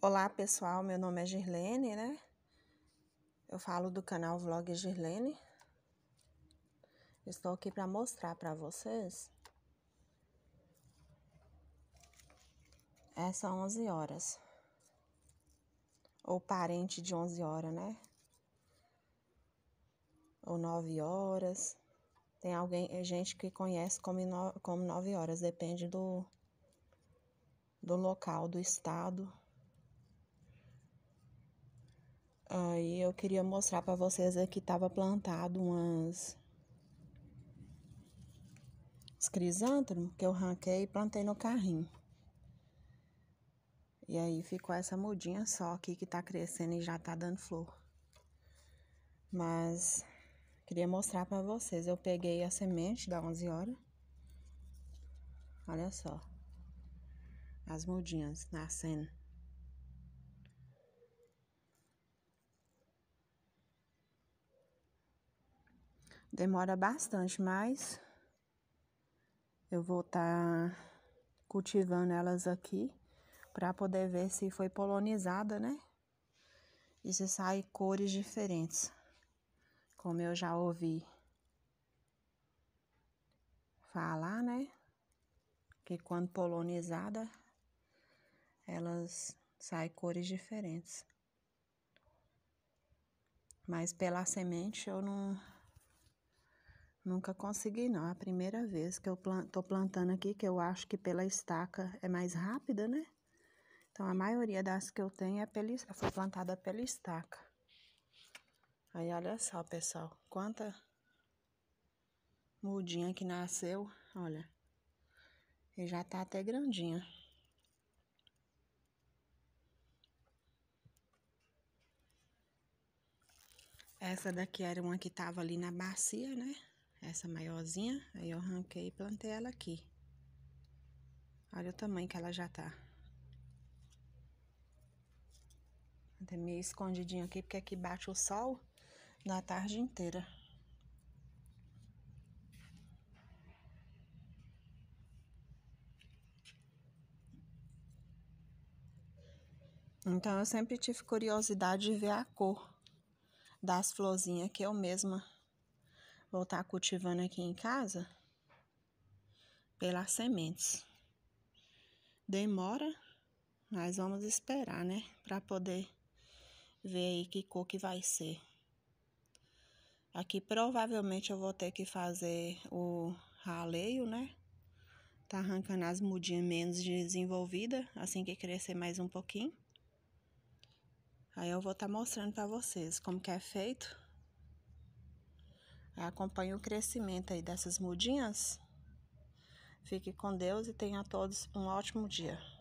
Olá pessoal, meu nome é Girlene, né? Eu falo do canal Vlog Girlene. Estou aqui para mostrar para vocês é, essa 11 horas. Ou parente de 11 horas, né? Ou 9 horas. Tem alguém, é, gente que conhece como, no, como 9 horas, depende do, do local, do estado. Aí eu queria mostrar para vocês aqui tava plantado umas os crisântemos que eu ranquei e plantei no carrinho. E aí ficou essa mudinha só aqui que tá crescendo e já tá dando flor. Mas queria mostrar para vocês. Eu peguei a semente da 11 horas. Olha só. As mudinhas nascendo. Demora bastante, mas eu vou estar tá cultivando elas aqui para poder ver se foi polonizada, né? E se sai cores diferentes, como eu já ouvi falar, né? Que quando polonizada, elas saem cores diferentes. Mas pela semente eu não Nunca consegui, não. É a primeira vez que eu tô plantando aqui, que eu acho que pela estaca é mais rápida, né? Então, a maioria das que eu tenho é pela, foi plantada pela estaca. Aí, olha só, pessoal, quanta mudinha que nasceu, olha. E já tá até grandinha. Essa daqui era uma que tava ali na bacia, né? essa maiorzinha, aí eu arranquei e plantei ela aqui. Olha o tamanho que ela já tá. Até meio escondidinho aqui, porque aqui bate o sol na tarde inteira. Então, eu sempre tive curiosidade de ver a cor das florzinhas que eu mesma vou estar cultivando aqui em casa pelas sementes. Demora, mas vamos esperar, né? Para poder ver aí que cor que vai ser. Aqui provavelmente eu vou ter que fazer o raleio, né? Tá arrancando as mudinhas menos desenvolvidas, assim que crescer mais um pouquinho. Aí eu vou estar tá mostrando para vocês como que é feito. Acompanhe o crescimento aí dessas mudinhas. Fique com Deus e tenha a todos um ótimo dia.